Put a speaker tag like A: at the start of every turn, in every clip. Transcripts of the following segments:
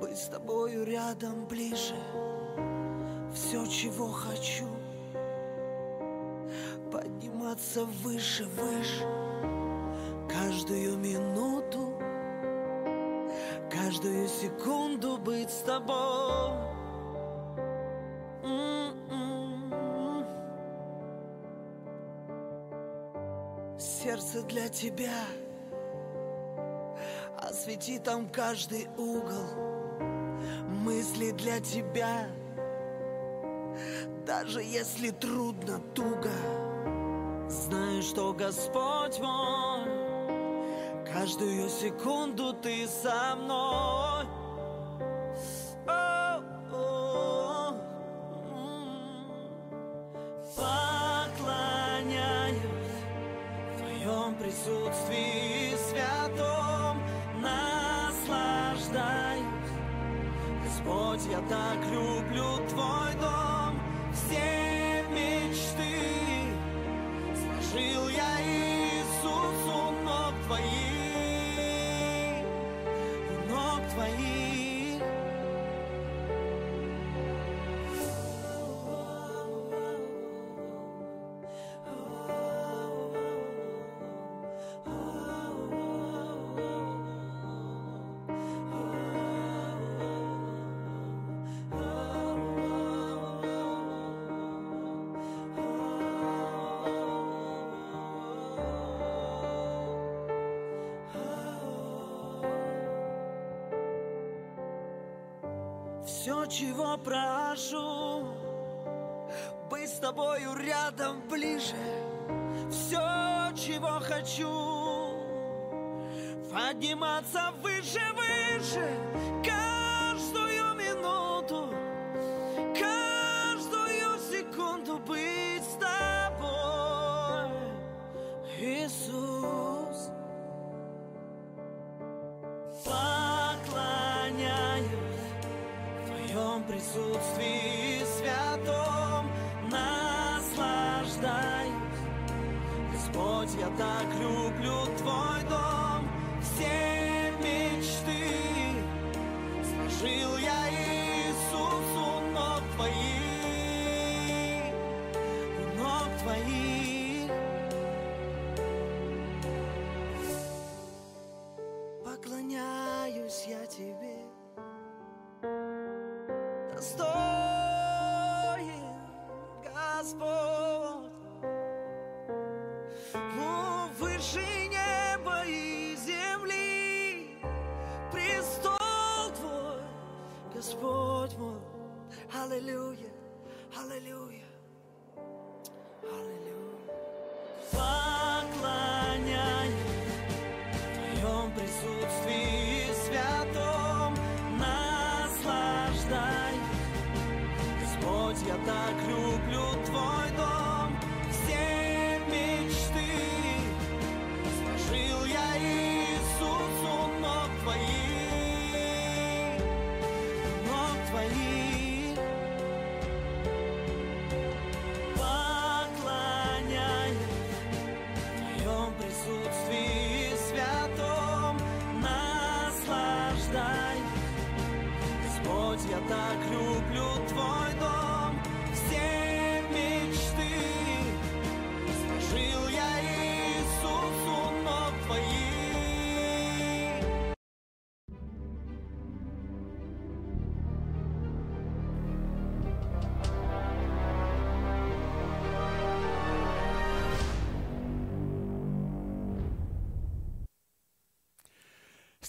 A: Быть с тобою рядом ближе Все, чего хочу Подниматься выше, выше Каждую минуту Каждую секунду быть с тобой м-м-м. Сердце для тебя Освети там каждый угол мысли для тебя Даже если трудно, туго Знаю, что Господь мой Каждую секунду ты со мной Поклоняюсь в твоем присутствии святом на Господь, я так люблю Твой дом, все мечты сложил я Все, чего прошу, быть с тобою рядом ближе. Все, чего хочу, подниматься выше, выше. Как story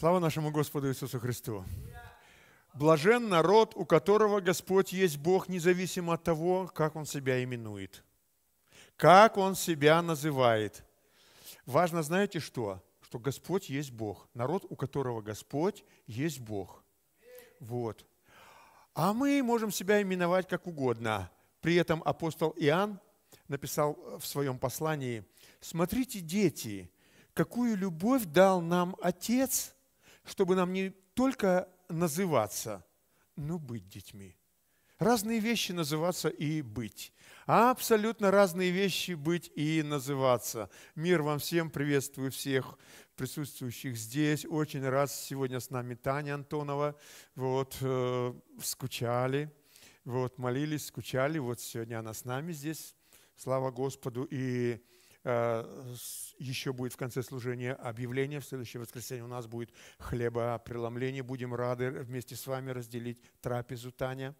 B: Слава нашему Господу Иисусу Христу. Блажен народ, у которого Господь есть Бог, независимо от того, как Он себя именует, как Он себя называет. Важно, знаете что? Что Господь есть Бог. Народ, у которого Господь есть Бог. Вот. А мы можем себя именовать как угодно. При этом апостол Иоанн написал в своем послании, «Смотрите, дети, какую любовь дал нам Отец – чтобы нам не только называться, но быть детьми. Разные вещи называться и быть. А абсолютно разные вещи быть и называться. Мир вам всем, приветствую всех присутствующих здесь. Очень рад, сегодня с нами Таня Антонова. Вот, э, скучали, вот, молились, скучали. Вот сегодня она с нами здесь. Слава Господу. И Э, еще будет в конце служения объявление. В следующее воскресенье у нас будет хлебопреломление. Будем рады вместе с вами разделить трапезу Таня.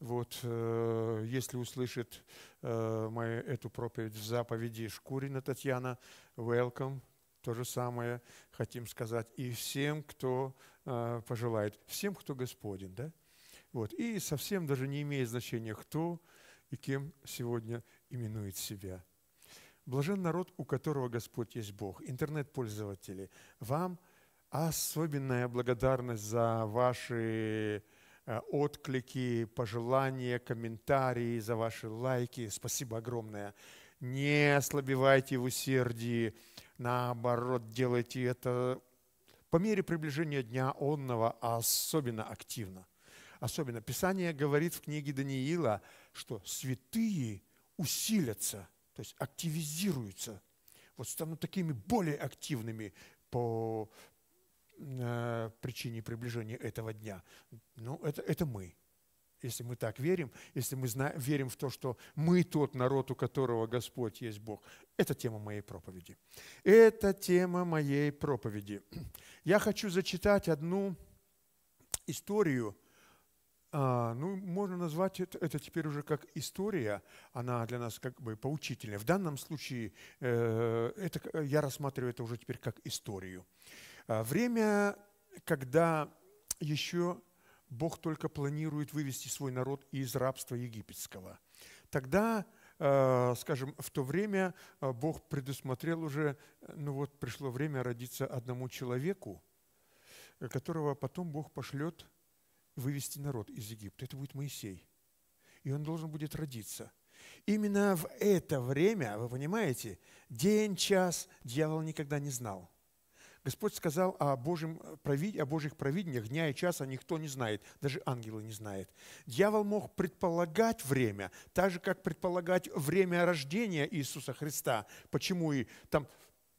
B: Вот, э, если услышит э, мою, эту проповедь в заповеди Шкурина Татьяна, welcome. То же самое хотим сказать и всем, кто э, пожелает, всем, кто Господен. Да? Вот. И совсем даже не имеет значения, кто и кем сегодня именует себя – Блажен народ, у которого Господь есть Бог. Интернет-пользователи, вам особенная благодарность за ваши э, отклики, пожелания, комментарии, за ваши лайки. Спасибо огромное. Не ослабевайте в усердии, наоборот, делайте это по мере приближения Дня Онного особенно активно. Особенно Писание говорит в книге Даниила, что святые усилятся – то есть активизируются, вот станут такими более активными по э, причине приближения этого дня. Ну, это, это мы. Если мы так верим, если мы знаем, верим в то, что мы тот народ, у которого Господь есть Бог, это тема моей проповеди. Это тема моей проповеди. Я хочу зачитать одну историю – а, ну, можно назвать это, это теперь уже как история, она для нас как бы поучительная. В данном случае э, это, я рассматриваю это уже теперь как историю. А, время, когда еще Бог только планирует вывести свой народ из рабства египетского. Тогда э, скажем, в то время э, Бог предусмотрел уже, ну вот пришло время родиться одному человеку, которого потом Бог пошлет вывести народ из Египта. Это будет Моисей. И он должен будет родиться. Именно в это время, вы понимаете, день, час дьявол никогда не знал. Господь сказал о, Божьем, о Божьих провидениях, дня и часа никто не знает, даже ангелы не знают. Дьявол мог предполагать время, так же, как предполагать время рождения Иисуса Христа. Почему и там,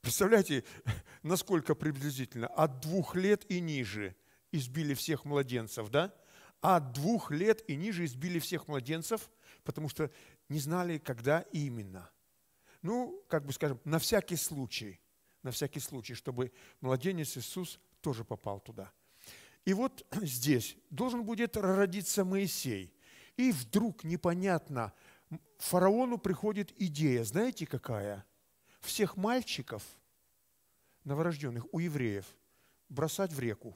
B: представляете, насколько приблизительно, от двух лет и ниже – избили всех младенцев, да? А от двух лет и ниже избили всех младенцев, потому что не знали, когда именно. Ну, как бы скажем, на всякий случай, на всякий случай, чтобы младенец Иисус тоже попал туда. И вот здесь должен будет родиться Моисей. И вдруг непонятно, фараону приходит идея, знаете какая? Всех мальчиков, новорожденных у евреев, бросать в реку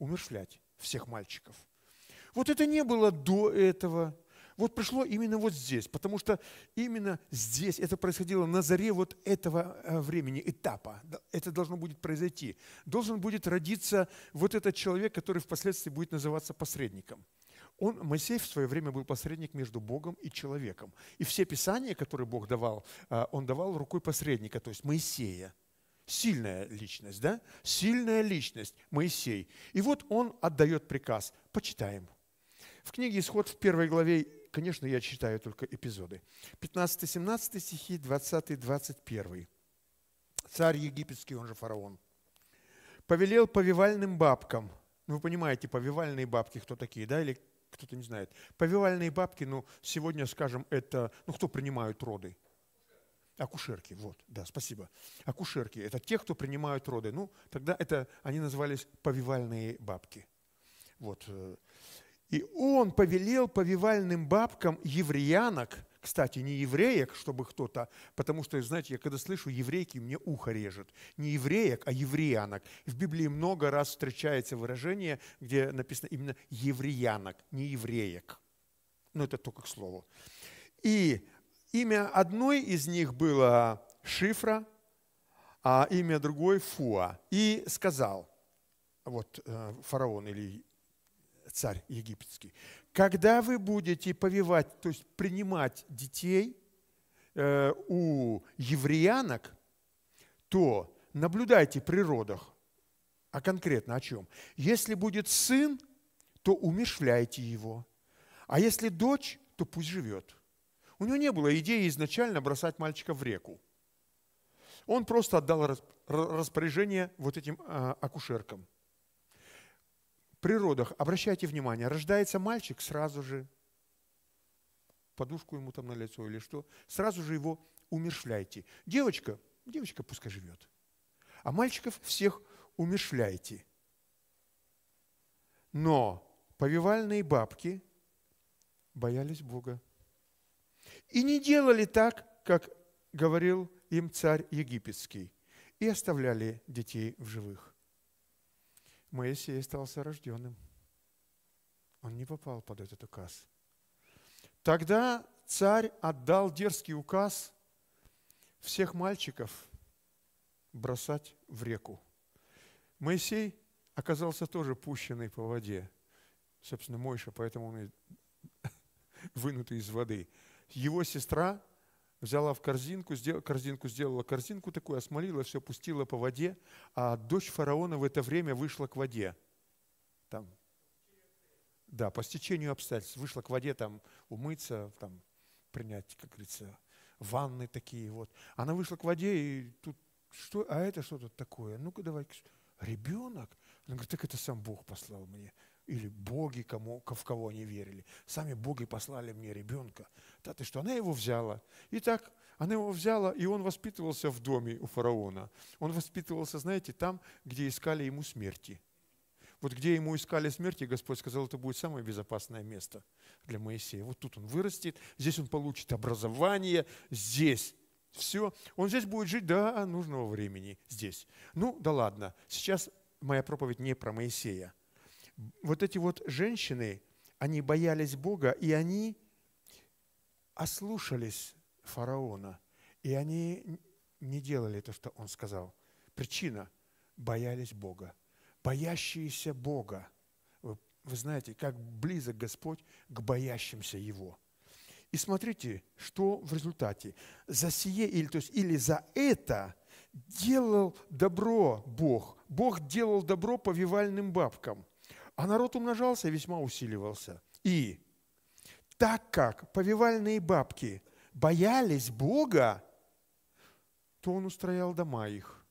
B: умершлять всех мальчиков. Вот это не было до этого. Вот пришло именно вот здесь, потому что именно здесь это происходило на заре вот этого э, времени, этапа. Это должно будет произойти. Должен будет родиться вот этот человек, который впоследствии будет называться посредником. Он, Моисей в свое время был посредник между Богом и человеком. И все писания, которые Бог давал, э, он давал рукой посредника, то есть Моисея. Сильная личность, да? Сильная личность Моисей. И вот он отдает приказ. Почитаем. В книге «Исход» в первой главе, конечно, я читаю только эпизоды. 15-17 стихи, 20-21. Царь египетский, он же фараон. «Повелел повивальным бабкам». Ну, вы понимаете, повивальные бабки кто такие, да? Или кто-то не знает. Повивальные бабки, ну, сегодня, скажем, это, ну, кто принимают роды – Акушерки, вот, да, спасибо. Акушерки – это те, кто принимают роды. Ну, тогда это они назывались повивальные бабки. Вот. Э, и он повелел повивальным бабкам евреянок, кстати, не евреек, чтобы кто-то, потому что, знаете, я когда слышу еврейки, мне ухо режет. Не евреек, а евреянок. В Библии много раз встречается выражение, где написано именно евреянок, не евреек. Но это только к слову. И Имя одной из них было Шифра, а имя другой – Фуа. И сказал, вот э, фараон или царь египетский, когда вы будете повивать, то есть принимать детей э, у евреянок, то наблюдайте при родах. А конкретно о чем? Если будет сын, то умешляйте его. А если дочь, то пусть живет. У него не было идеи изначально бросать мальчика в реку. Он просто отдал распоряжение вот этим а, акушеркам. При родах, обращайте внимание, рождается мальчик сразу же, подушку ему там на лицо или что, сразу же его умершляйте. Девочка, девочка пускай живет. А мальчиков всех умершляйте. Но повивальные бабки боялись Бога. И не делали так, как говорил им царь египетский, и оставляли детей в живых. Моисей остался рожденным. Он не попал под этот указ. Тогда царь отдал дерзкий указ всех мальчиков бросать в реку. Моисей оказался тоже пущенный по воде. Собственно, Мойша, поэтому он и вынутый из воды – его сестра взяла в корзинку, сделала, корзинку сделала корзинку такую, осмолила, все пустила по воде, а дочь фараона в это время вышла к воде. Там, да, по стечению обстоятельств вышла к воде там умыться, там принять, как говорится, ванны такие вот. Она вышла к воде и тут что, а это что тут такое? Ну-ка давай, ребенок. Она говорит, так это сам Бог послал мне или боги, кому, в кого они верили. Сами боги послали мне ребенка. Да ты что, она его взяла. И так она его взяла, и он воспитывался в доме у фараона. Он воспитывался, знаете, там, где искали ему смерти. Вот где ему искали смерти, Господь сказал, это будет самое безопасное место для Моисея. Вот тут он вырастет, здесь он получит образование, здесь все. Он здесь будет жить до нужного времени, здесь. Ну, да ладно, сейчас моя проповедь не про Моисея – вот эти вот женщины, они боялись Бога, и они ослушались фараона, и они не делали то, что он сказал. Причина – боялись Бога. Боящиеся Бога. Вы, вы знаете, как близок Господь к боящимся Его. И смотрите, что в результате. За сие, или, то есть, или за это делал добро Бог. Бог делал добро повивальным бабкам. А народ умножался весьма усиливался. И так как повивальные бабки боялись Бога, то он устроял дома их.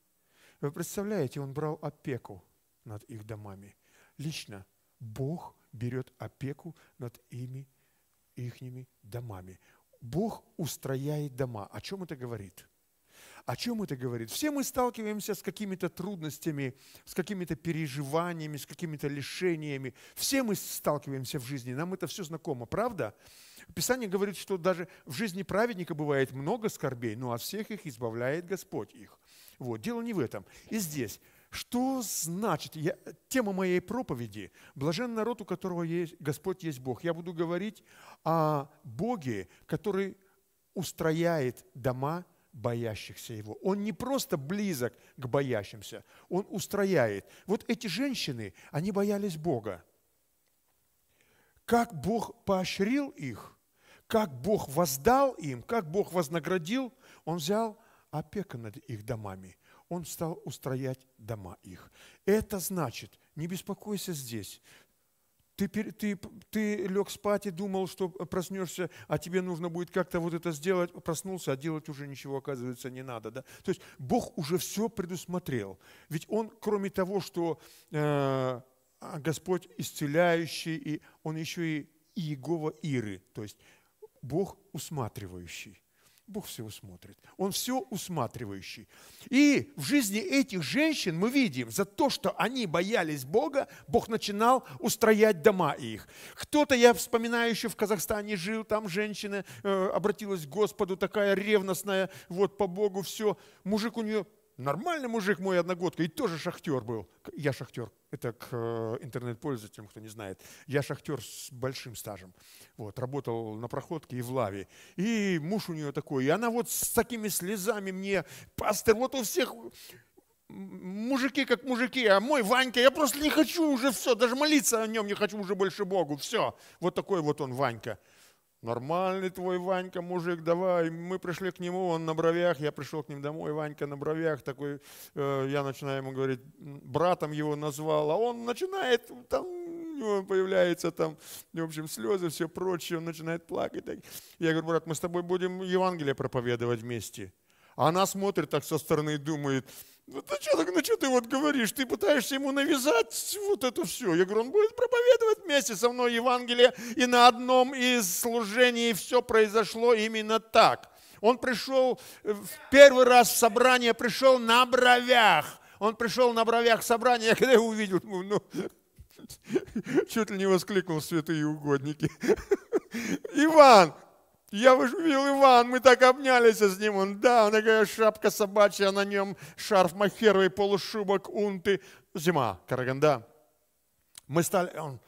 B: Вы представляете, он брал опеку над их домами. Лично Бог берет опеку над ими, ихними домами. Бог устрояет дома. О чем это говорит? О чем это говорит? Все мы сталкиваемся с какими-то трудностями, с какими-то переживаниями, с какими-то лишениями. Все мы сталкиваемся в жизни, нам это все знакомо, правда? Писание говорит, что даже в жизни праведника бывает много скорбей, но от всех их избавляет Господь их. Вот, дело не в этом. И здесь что значит? Я, тема моей проповеди – «Блажен народ, у которого есть, Господь есть Бог». Я буду говорить о Боге, который устрояет дома – боящихся Его. Он не просто близок к боящимся, Он устрояет. Вот эти женщины, они боялись Бога. Как Бог поощрил их, как Бог воздал им, как Бог вознаградил, Он взял опеку над их домами. Он стал устроять дома их. Это значит, не беспокойся здесь, ты, ты, ты лег спать и думал, что проснешься, а тебе нужно будет как-то вот это сделать. Проснулся, а делать уже ничего, оказывается, не надо. Да? То есть Бог уже все предусмотрел. Ведь Он, кроме того, что э, Господь исцеляющий, и Он еще и Иегова Иры, то есть Бог усматривающий. Бог всего смотрит. Он все усматривающий. И в жизни этих женщин мы видим, за то, что они боялись Бога, Бог начинал устроять дома их. Кто-то, я вспоминаю, еще в Казахстане жил, там женщина э, обратилась к Господу, такая ревностная, вот по Богу все. Мужик у нее Нормальный мужик мой одногодка, и тоже шахтер был. Я шахтер. Это к э, интернет-пользователям, кто не знает. Я шахтер с большим стажем. Вот, работал на проходке и в лаве. И муж у нее такой. И она вот с такими слезами мне, пастор, вот у всех мужики как мужики, а мой Ванька, я просто не хочу уже все, даже молиться о нем не хочу уже больше Богу, все. Вот такой вот он Ванька. Нормальный твой Ванька, мужик, давай. Мы пришли к нему, он на бровях, я пришел к ним домой, Ванька на бровях такой. Э, я начинаю ему говорить, братом его назвал, а он начинает, там у него появляется там, в общем, слезы, все прочее, он начинает плакать. Я говорю, брат, мы с тобой будем Евангелие проповедовать вместе. А она смотрит так со стороны и думает, ну ты что, ну что ты вот говоришь? Ты пытаешься ему навязать вот это все. Я говорю, он будет проповедовать вместе со мной Евангелие. И на одном из служений все произошло именно так. Он пришел э, в первый раз в собрание, пришел на бровях. Он пришел на бровях собрания, я когда его увидел, ну, ну, чуть ли не воскликнул святые угодники. Иван, я вожмил Иван, мы так обнялись с ним. Он, да, он такая шапка собачья, на нем шарф махеровый, полушубок, унты. Зима, Караганда. Мы стали, он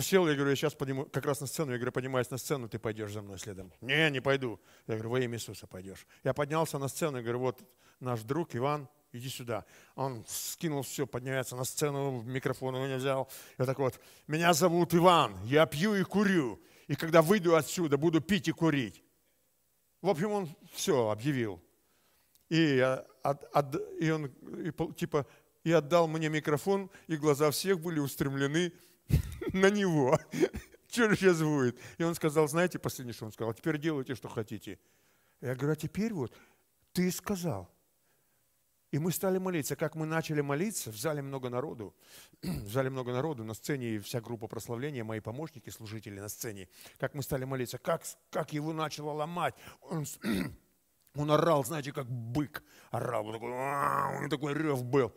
B: сел, я говорю, я сейчас подниму, как раз на сцену. Я говорю, поднимаясь на сцену, ты пойдешь за мной следом. Не, не пойду. Я говорю, во имя Иисуса пойдешь. Я поднялся на сцену, я говорю, вот наш друг Иван, иди сюда. Он скинул все, поднимается на сцену, микрофон у меня взял. Я так вот, меня зовут Иван, я пью и курю и когда выйду отсюда, буду пить и курить. В общем, он все объявил. И, от, от, и он и, типа и отдал мне микрофон, и глаза всех были устремлены на него. Что же сейчас будет? И он сказал, знаете, последнее, что он сказал, теперь делайте, что хотите. Я говорю, а теперь вот ты сказал – и мы стали молиться. Как мы начали молиться, в зале много народу. в зале много народу, на сцене вся группа прославления, мои помощники, служители на сцене. Как мы стали молиться, как, как его начало ломать. Он, он орал, знаете, как бык орал. Он такой, он такой рев был.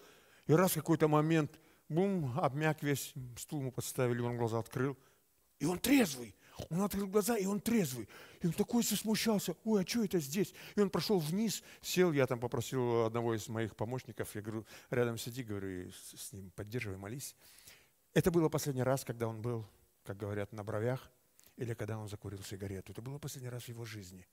B: И раз в какой-то момент, бум, обмяк весь, стул ему подставили, он глаза открыл. И он трезвый. Он открыл глаза, и он трезвый. И он такой смущался. Ой, а что это здесь? И он прошел вниз, сел. Я там попросил одного из моих помощников. Я говорю, рядом сиди, говорю, и с ним поддерживай, молись. Это было последний раз, когда он был, как говорят, на бровях, или когда он закурил сигарету. Это было последний раз в его жизни.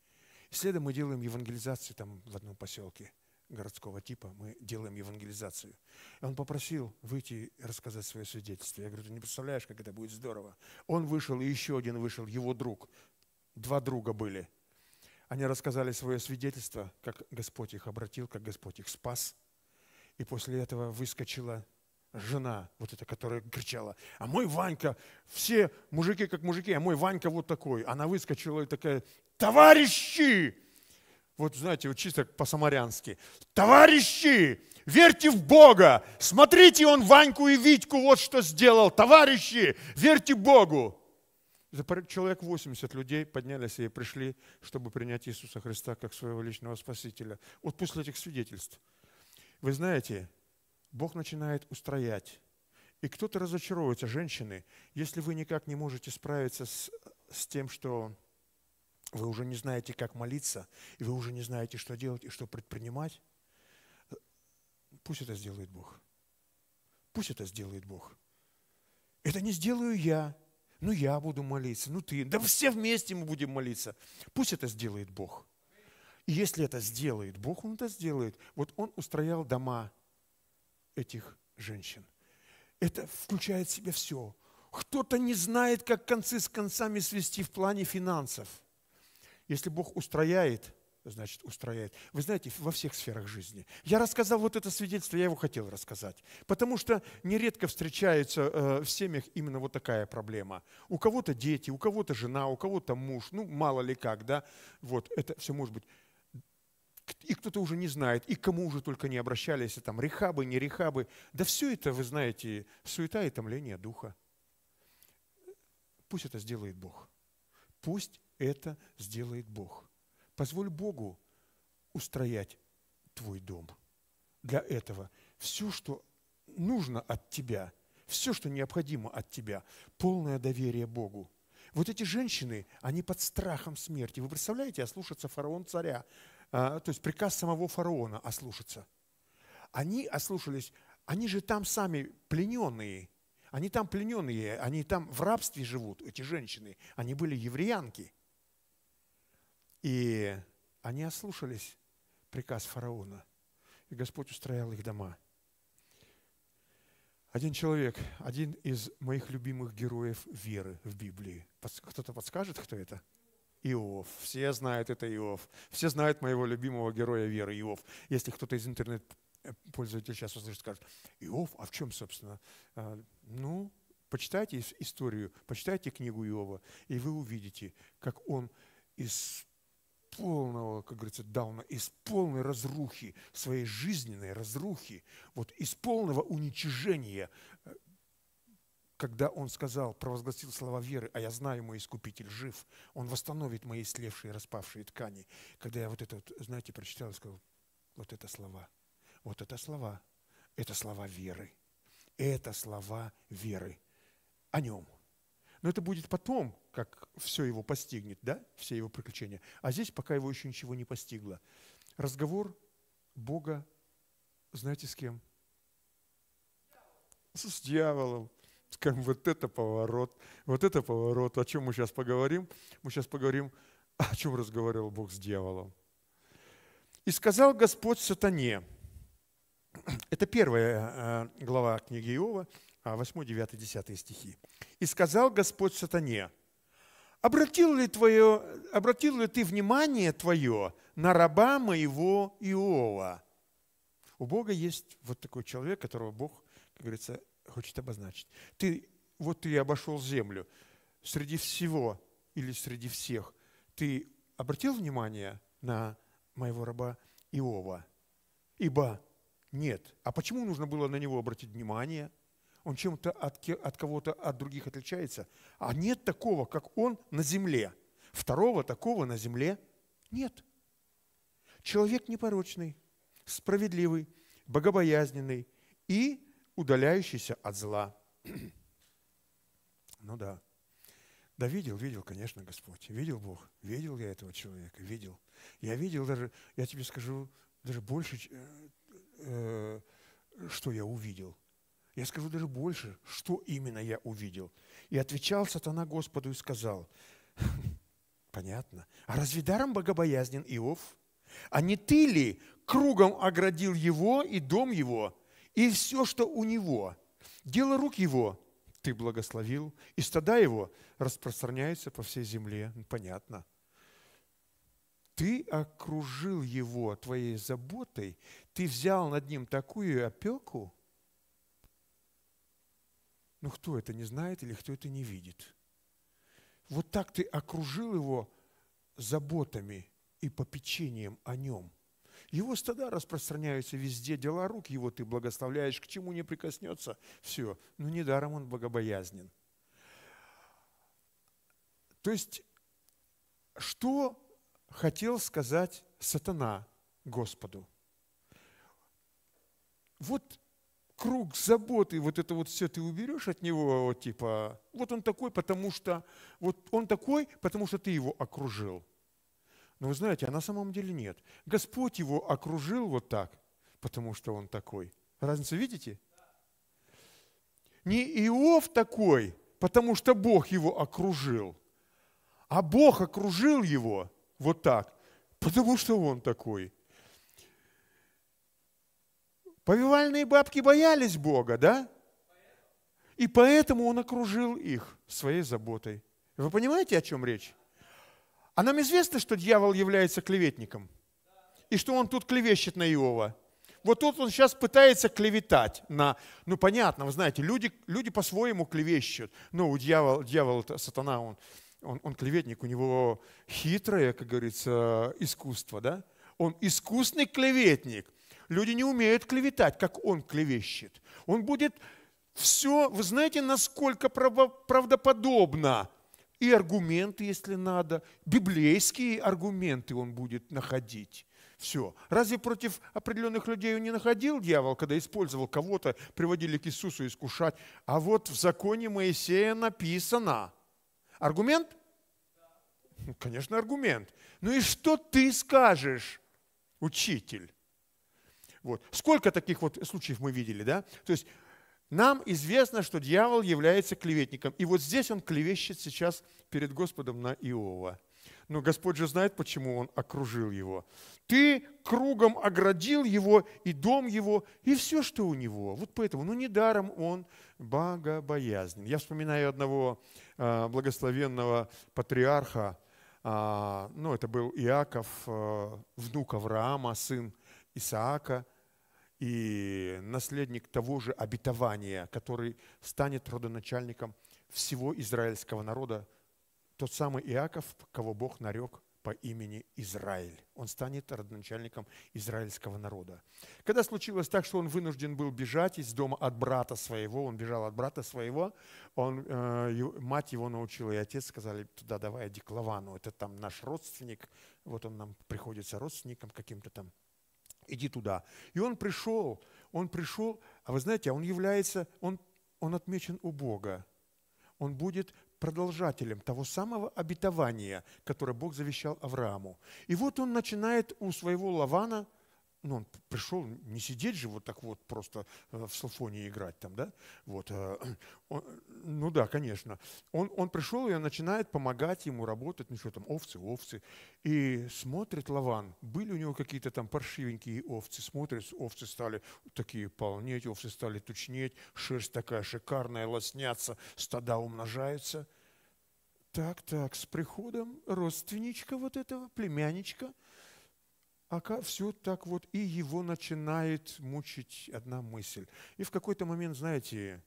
B: И следом мы делаем евангелизацию там в одном поселке – городского типа, мы делаем евангелизацию. И он попросил выйти и рассказать свое свидетельство. Я говорю, ты не представляешь, как это будет здорово. Он вышел, и еще один вышел, его друг. Два друга были. Они рассказали свое свидетельство, как Господь их обратил, как Господь их спас. И после этого выскочила жена, вот эта, которая кричала, а мой Ванька, все мужики как мужики, а мой Ванька вот такой. Она выскочила и такая, товарищи, вот знаете, вот чисто по-самарянски. Товарищи, верьте в Бога, смотрите он Ваньку и Витьку, вот что сделал. Товарищи, верьте Богу. Человек 80 людей поднялись и пришли, чтобы принять Иисуса Христа как своего личного спасителя. Вот после этих свидетельств. Вы знаете, Бог начинает устроять. И кто-то разочаровывается, женщины, если вы никак не можете справиться с, с тем, что вы уже не знаете, как молиться, и вы уже не знаете, что делать и что предпринимать, пусть это сделает Бог. Пусть это сделает Бог. Это не сделаю я, ну я буду молиться, ну ты, да все вместе мы будем молиться. Пусть это сделает Бог. И если это сделает Бог, Он это сделает. Вот Он устроял дома этих женщин. Это включает в себя все. Кто-то не знает, как концы с концами свести в плане финансов – если Бог устрояет, значит, устрояет. Вы знаете, во всех сферах жизни. Я рассказал вот это свидетельство, я его хотел рассказать. Потому что нередко встречается э, в семьях именно вот такая проблема. У кого-то дети, у кого-то жена, у кого-то муж, ну, мало ли как, да. Вот, это все может быть и кто-то уже не знает, и кому уже только не обращались, и там рехабы, не рехабы. Да все это, вы знаете, суета и томление духа. Пусть это сделает Бог. Пусть это сделает Бог. Позволь Богу устроять твой дом. Для этого все, что нужно от тебя, все, что необходимо от тебя, полное доверие Богу. Вот эти женщины, они под страхом смерти. Вы представляете, ослушаться фараон царя, а, то есть приказ самого фараона ослушаться. Они ослушались, они же там сами плененные, они там плененные, они там в рабстве живут, эти женщины, они были евреянки – и они ослушались приказ фараона, и Господь устроил их дома. Один человек, один из моих любимых героев веры в Библии. Кто-то подскажет, кто это? Иов. Все знают это Иов. Все знают моего любимого героя веры Иов. Если кто-то из интернет-пользователей э, сейчас услышит, скажет, Иов, а в чем, собственно? А, ну, почитайте историю, почитайте книгу Иова, и вы увидите, как он из полного, как говорится, дауна, из полной разрухи, своей жизненной разрухи, вот из полного уничижения, э, когда он сказал, провозгласил слова веры, а я знаю, мой Искупитель жив, он восстановит мои слевшие, распавшие ткани. Когда я вот это, вот, знаете, прочитал, сказал, вот это слова, вот это слова, это слова веры, это слова веры о нем – но это будет потом, как все его постигнет, да, все его приключения. А здесь пока его еще ничего не постигло. Разговор Бога, знаете, с кем? С дьяволом. Как вот это поворот, вот это поворот. О чем мы сейчас поговорим? Мы сейчас поговорим, о чем разговаривал Бог с дьяволом. «И сказал Господь сатане». Это первая э, глава книги Иова – 8, 9, 10 стихи. «И сказал Господь сатане, обратил ли, твое, обратил ли ты внимание твое на раба моего Иова?» У Бога есть вот такой человек, которого Бог, как говорится, хочет обозначить. Ты, вот ты обошел землю, среди всего или среди всех, ты обратил внимание на моего раба Иова? Ибо нет. А почему нужно было на него обратить внимание – он чем-то от, от кого-то, от других отличается. А нет такого, как он на земле. Второго такого на земле нет. Человек непорочный, справедливый, богобоязненный и удаляющийся от зла. ну да. Да видел, видел, конечно, Господь. Видел Бог. Видел я этого человека. Видел. Я видел даже, я тебе скажу, даже больше, э, э, что я увидел – я скажу даже больше, что именно я увидел. И отвечал сатана Господу и сказал, «Хм, понятно, а разве даром богобоязнен Иов? А не ты ли кругом оградил его и дом его, и все, что у него? Дело рук его ты благословил, и стада его распространяются по всей земле. Ну, понятно. Ты окружил его твоей заботой, ты взял над ним такую опеку – ну кто это не знает или кто это не видит? Вот так ты окружил его заботами и попечением о нем. Его стада распространяются везде, дела рук его ты благословляешь, к чему не прикоснется, все. Ну, недаром он богобоязнен. То есть, что хотел сказать сатана Господу? Вот круг заботы, вот это вот все ты уберешь от него, вот, типа, вот он такой, потому что, вот он такой, потому что ты его окружил. Но вы знаете, а на самом деле нет. Господь его окружил вот так, потому что он такой. Разницу видите? Не Иов такой, потому что Бог его окружил, а Бог окружил его вот так, потому что он такой – Повивальные бабки боялись Бога, да? И поэтому Он окружил их своей заботой. Вы понимаете, о чем речь? А нам известно, что дьявол является клеветником. И что он тут клевещет на Иова. Вот тут он сейчас пытается клеветать на... Ну, понятно, вы знаете, люди, люди по-своему клевещут. Но у дьявола, дьявол, сатана, он, он, он клеветник, у него хитрое, как говорится, искусство, да? Он искусный клеветник. Люди не умеют клеветать, как он клевещет. Он будет все, вы знаете, насколько правдоподобно. И аргументы, если надо, библейские аргументы он будет находить. Все. Разве против определенных людей он не находил дьявол, когда использовал кого-то, приводили к Иисусу искушать? А вот в законе Моисея написано. Аргумент? Конечно, аргумент. Ну и что ты скажешь, учитель? Вот. Сколько таких вот случаев мы видели, да? То есть нам известно, что дьявол является клеветником. И вот здесь он клевещет сейчас перед Господом на Иова. Но Господь же знает, почему он окружил его. Ты кругом оградил его и дом его, и все, что у него. Вот поэтому, ну недаром он богобоязнен. Я вспоминаю одного а, благословенного патриарха, а, ну это был Иаков, а, внук Авраама, сын Исаака и наследник того же обетования, который станет родоначальником всего израильского народа, тот самый Иаков, кого Бог нарек по имени Израиль. Он станет родоначальником израильского народа. Когда случилось так, что он вынужден был бежать из дома от брата своего, он бежал от брата своего, он, э, мать его научила, и отец сказали, туда давай Дикловану, это там наш родственник, вот он нам приходится родственником каким-то там иди туда. И он пришел, он пришел, а вы знаете, а он является, он, он отмечен у Бога. Он будет продолжателем того самого обетования, которое Бог завещал Аврааму. И вот он начинает у своего Лавана – ну, он пришел не сидеть же вот так вот просто э, в салфоне играть там, да? Вот, э, он, ну да, конечно. Он, он пришел и он начинает помогать ему работать, ну что там, овцы, овцы. И смотрит Лаван, были у него какие-то там паршивенькие овцы, смотрит, овцы стали такие полнеть, овцы стали тучнеть, шерсть такая шикарная, лоснятся, стада умножаются. Так, так, с приходом родственничка вот этого, племянничка – Ака все так вот, и его начинает мучить одна мысль. И в какой-то момент, знаете,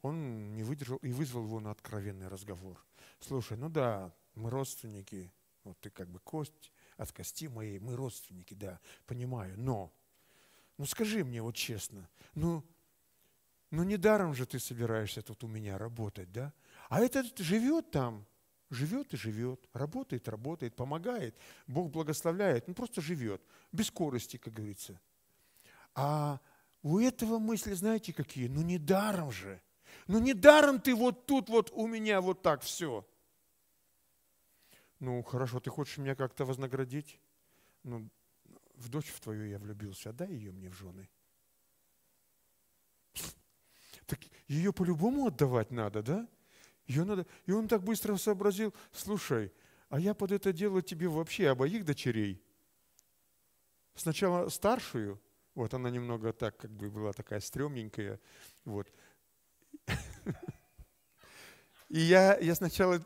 B: он не выдержал и вызвал его на откровенный разговор. Слушай, ну да, мы родственники, вот ты как бы кость от кости моей, мы родственники, да, понимаю, но, ну скажи мне вот честно, ну, ну недаром же ты собираешься тут у меня работать, да? А этот живет там, живет и живет, работает, работает, помогает, Бог благословляет, ну просто живет, без скорости, как говорится. А у этого мысли, знаете, какие? Ну не даром же. Ну не даром ты вот тут вот у меня вот так все. Ну хорошо, ты хочешь меня как-то вознаградить? Ну, в дочь в твою я влюбился, отдай а ее мне в жены. Так ее по-любому отдавать надо, да? И он, надо, и он так быстро сообразил, слушай, а я под это дело тебе вообще обоих дочерей. Сначала старшую, вот она немного так как бы была такая стрёмненькая, вот. И я, я сначала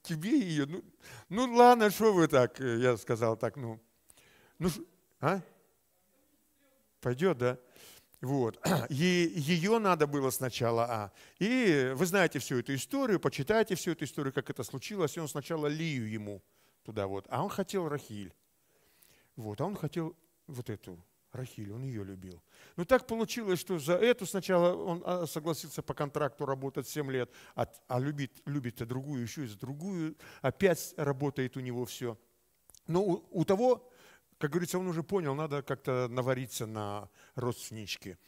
B: тебе ее, ну, ну ладно, что вы так, э, я сказал так, ну, ну, а? Пойдет, да? Вот. И ее надо было сначала, а. И вы знаете всю эту историю, почитайте всю эту историю, как это случилось. И он сначала Лию ему туда вот. А он хотел Рахиль. Вот. А он хотел вот эту Рахиль, он ее любил. Но ну, так получилось, что за эту сначала он а, согласился по контракту работать 7 лет, а, а любит, любит-то другую, еще и за другую. Опять работает у него все. Но у, у того как говорится, он уже понял, надо как-то навариться на родственнички.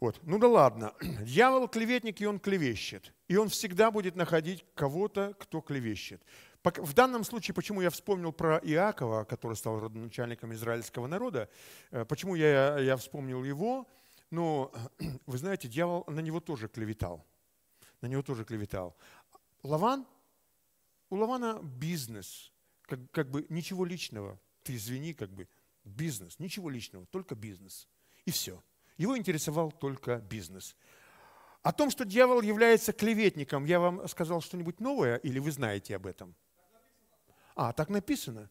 B: Вот. Ну да ладно. Дьявол клеветник, и он клевещет. И он всегда будет находить кого-то, кто клевещет. В данном случае, почему я вспомнил про Иакова, который стал родоначальником израильского народа, э, почему я, я вспомнил его, но вы знаете, дьявол на него тоже клеветал. На него тоже клеветал. Лаван, у Лавана бизнес, как, как бы ничего личного ты извини, как бы бизнес, ничего личного, только бизнес. И все. Его интересовал только бизнес. О том, что дьявол является клеветником, я вам сказал что-нибудь новое или вы знаете об этом? А, так написано?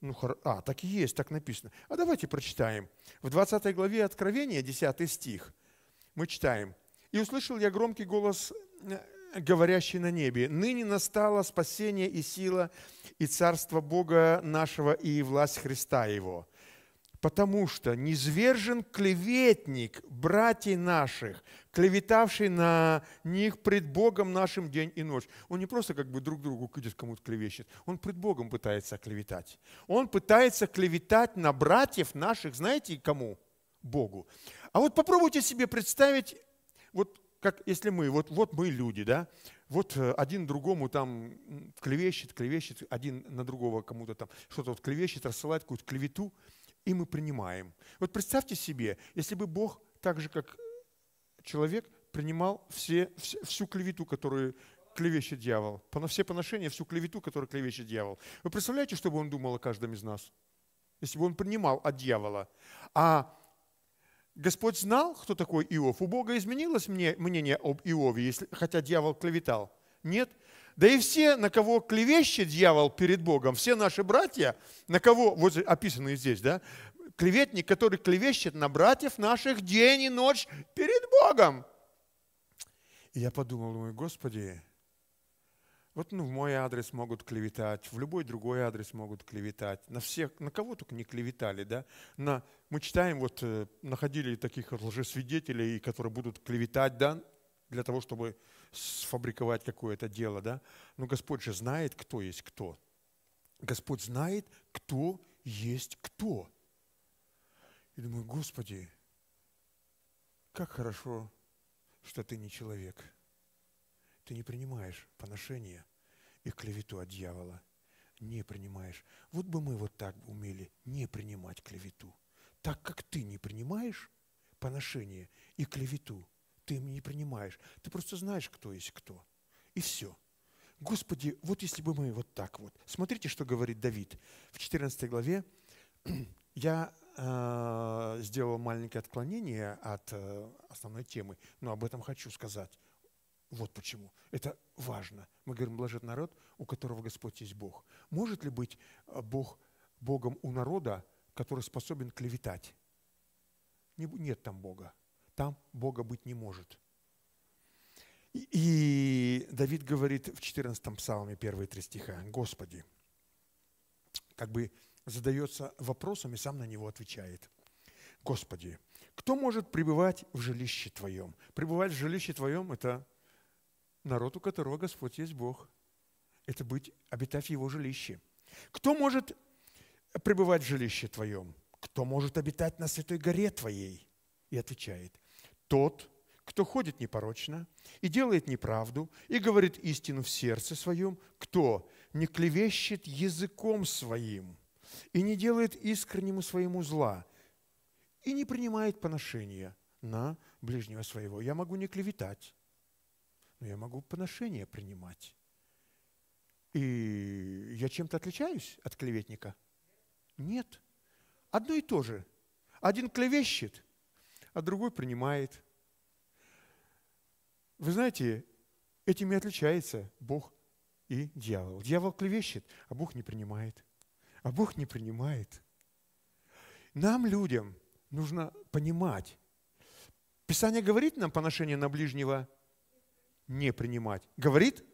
B: Ну, хор... А, так и есть, так написано. А давайте прочитаем. В 20 главе Откровения, 10 стих, мы читаем. «И услышал я громкий голос э, говорящий на небе, «Ныне настало спасение и сила, и царство Бога нашего, и власть Христа Его» потому что низвержен клеветник братьей наших, клеветавший на них пред Богом нашим день и ночь. Он не просто как бы друг другу идет кому-то клевещет, он пред Богом пытается клеветать. Он пытается клеветать на братьев наших, знаете, кому? Богу. А вот попробуйте себе представить вот как если мы, вот, вот мы люди, да, вот э, один другому там клевещет, клевещет, один на другого кому-то там что-то вот клевещет, рассылает какую-то клевету, и мы принимаем. Вот представьте себе, если бы Бог так же, как человек, принимал все, все, всю клевету, которую клевещет дьявол, все поношения, всю клевету, которую клевещет дьявол. Вы представляете, что бы он думал о каждом из нас? Если бы он принимал от дьявола. А Господь знал, кто такой Иов. У Бога изменилось мнение об Иове, если хотя дьявол клеветал. Нет. Да и все, на кого клевещет дьявол перед Богом, все наши братья, на кого, вот описанные здесь, да, клеветник, который клевещет на братьев наших день и ночь перед Богом. И я подумал, мой Господи, вот ну, в мой адрес могут клеветать, в любой другой адрес могут клеветать. На всех, на кого только не клеветали, да? На, мы читаем, вот э, находили таких лжесвидетелей, которые будут клеветать, да, для того, чтобы сфабриковать какое-то дело, да? Но Господь же знает, кто есть кто. Господь знает, кто есть кто. И думаю, Господи, как хорошо, что ты не человек – ты не принимаешь поношение и клевету от дьявола. Не принимаешь. Вот бы мы вот так умели не принимать клевету. Так как ты не принимаешь поношение и клевету, ты не принимаешь. Ты просто знаешь, кто есть кто. И все. Господи, вот если бы мы вот так вот. Смотрите, что говорит Давид в 14 главе. Я э, сделал маленькое отклонение от э, основной темы, но об этом хочу сказать. Вот почему. Это важно. Мы говорим, блажен народ, у которого Господь есть Бог. Может ли быть э, Бог Богом у народа, который способен клеветать? Нет там Бога. Там Бога быть не может. И Давид говорит в 14 псалме, первые три стиха, «Господи». Как бы задается вопросом и сам на него отвечает. «Господи, кто может пребывать в жилище Твоем?» Пребывать в жилище Твоем – это народ, у которого Господь есть Бог. Это быть, обитать в его жилище. Кто может пребывать в жилище твоем? Кто может обитать на святой горе твоей? И отвечает, тот, кто ходит непорочно и делает неправду, и говорит истину в сердце своем, кто не клевещет языком своим и не делает искреннему своему зла, и не принимает поношения на ближнего своего. Я могу не клеветать, но я могу поношение принимать. И я чем-то отличаюсь от клеветника? Нет. Одно и то же. Один клевещет, а другой принимает. Вы знаете, этим и отличается Бог и дьявол. Дьявол клевещет, а Бог не принимает. А Бог не принимает. Нам, людям, нужно понимать. Писание говорит нам поношение на ближнего не принимать. Говорит?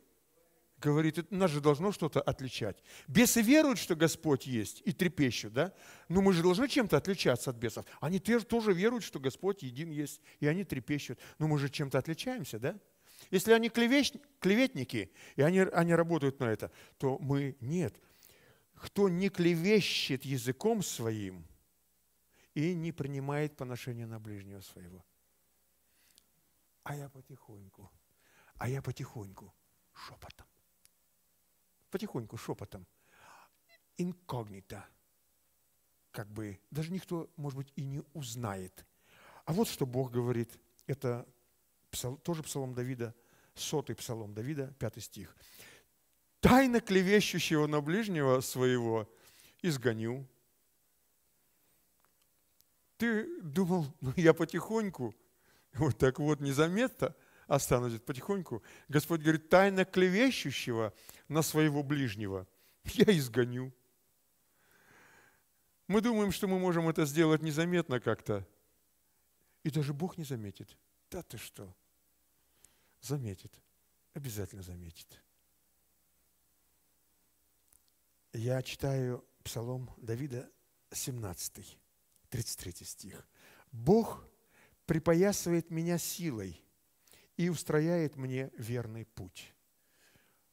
B: Говорит, это нас же должно что-то отличать. Бесы веруют, что Господь есть, и трепещут, да? Но ну, мы же должны чем-то отличаться от бесов. Они тоже веруют, что Господь един есть, и они трепещут. Но ну, мы же чем-то отличаемся, да? Если они клевеч, клеветники, и они, они работают на это, то мы нет. Кто не клевещет языком своим и не принимает поношение на ближнего своего. А я потихоньку – а я потихоньку, шепотом, потихоньку, шепотом, инкогнито, как бы даже никто, может быть, и не узнает. А вот что Бог говорит, это тоже псалом Давида, сотый псалом Давида, пятый стих. «Тайно клевещущего на ближнего своего изгоню». Ты думал, ну я потихоньку, вот так вот незаметно – останутся потихоньку. Господь говорит, тайно клевещущего на своего ближнего я изгоню. Мы думаем, что мы можем это сделать незаметно как-то. И даже Бог не заметит. Да ты что? Заметит. Обязательно заметит. Я читаю Псалом Давида 17, 33 стих. «Бог припоясывает меня силой, и устрояет мне верный путь.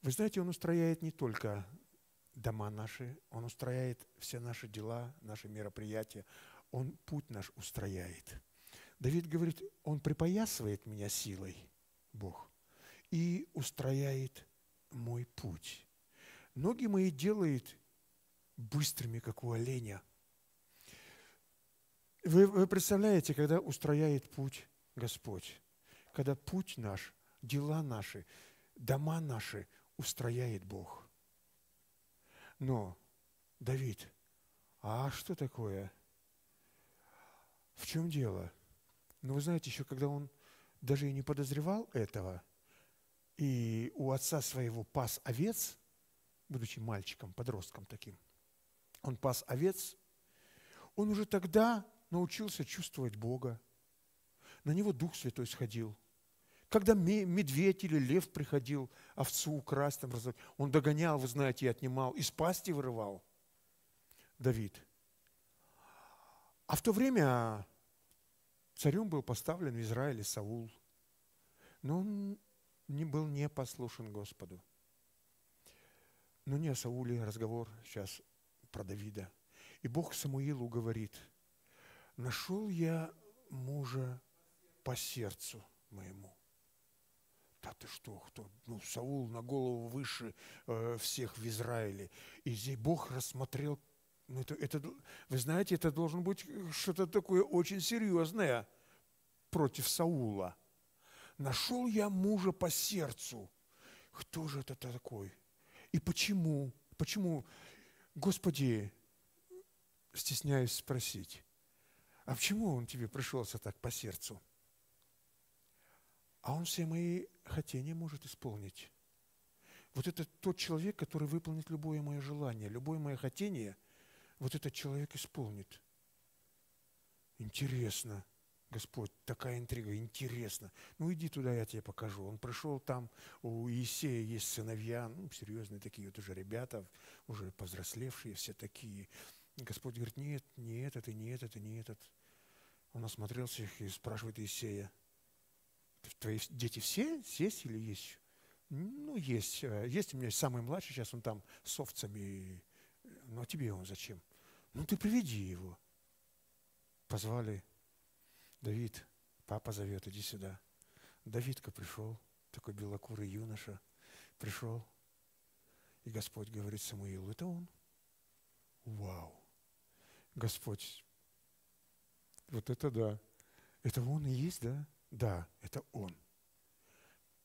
B: Вы знаете, Он устрояет не только дома наши, Он устрояет все наши дела, наши мероприятия, Он путь наш устрояет. Давид говорит, Он припоясывает меня силой, Бог, и устрояет мой путь. Ноги мои делает быстрыми, как у оленя. Вы, вы представляете, когда устрояет путь Господь? когда путь наш, дела наши, дома наши устрояет Бог. Но, Давид, а что такое? В чем дело? ну, вы знаете, еще когда он даже и не подозревал этого, и у отца своего пас овец, будучи мальчиком, подростком таким, он пас овец, он уже тогда научился чувствовать Бога. На него Дух Святой сходил – когда медведь или лев приходил овцу украсть, там, он догонял, вы знаете, и отнимал, из пасти вырывал Давид. А в то время царем был поставлен в Израиле Саул. Но он не был не послушен Господу. Но не о Сауле разговор сейчас про Давида. И Бог Самуилу говорит, «Нашел я мужа по сердцу моему». А ты что, кто? Ну, Саул на голову выше э, всех в Израиле. И здесь Бог рассмотрел, ну, это, это, вы знаете, это должно быть э, что-то такое очень серьезное против Саула. Нашел я мужа по сердцу. Кто же это такой? И почему? Почему? Господи, стесняюсь спросить, а почему он тебе пришелся так по сердцу? а он все мои хотения может исполнить. Вот это тот человек, который выполнит любое мое желание, любое мое хотение, вот этот человек исполнит. Интересно, Господь, такая интрига, интересно. Ну иди туда, я тебе покажу. Он пришел там, у Иисея есть сыновья, ну серьезные такие вот уже ребята, уже повзрослевшие все такие. Господь говорит, нет, не этот, и не этот, и не этот. Он осмотрелся их и спрашивает Иисея – твои дети все здесь или есть? Ну, есть. Э, есть у меня самый младший, сейчас он там с овцами. Э, ну, а тебе он зачем? Ну, ты приведи его. Позвали. Давид, папа зовет, иди сюда. Давидка пришел, такой белокурый юноша, пришел. И Господь говорит Самуилу, это он. Вау! Господь, вот это да. Это он и есть, да? Да, это Он.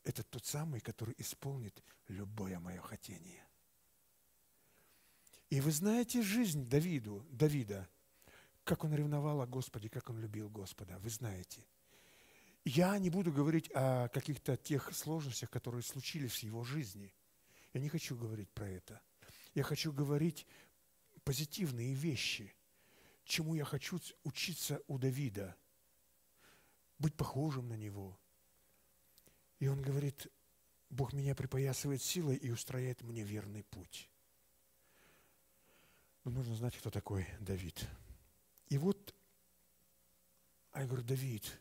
B: Это тот самый, который исполнит любое мое хотение. И вы знаете жизнь Давиду, Давида, как он ревновал о Господе, как он любил Господа. Вы знаете. Я не буду говорить о каких-то тех сложностях, которые случились в его жизни. Я не хочу говорить про это. Я хочу говорить позитивные вещи, чему я хочу учиться у Давида – быть похожим на Него. И он говорит, Бог меня припоясывает силой и устрояет мне верный путь. Но ну, нужно знать, кто такой Давид. И вот, а я говорю, Давид,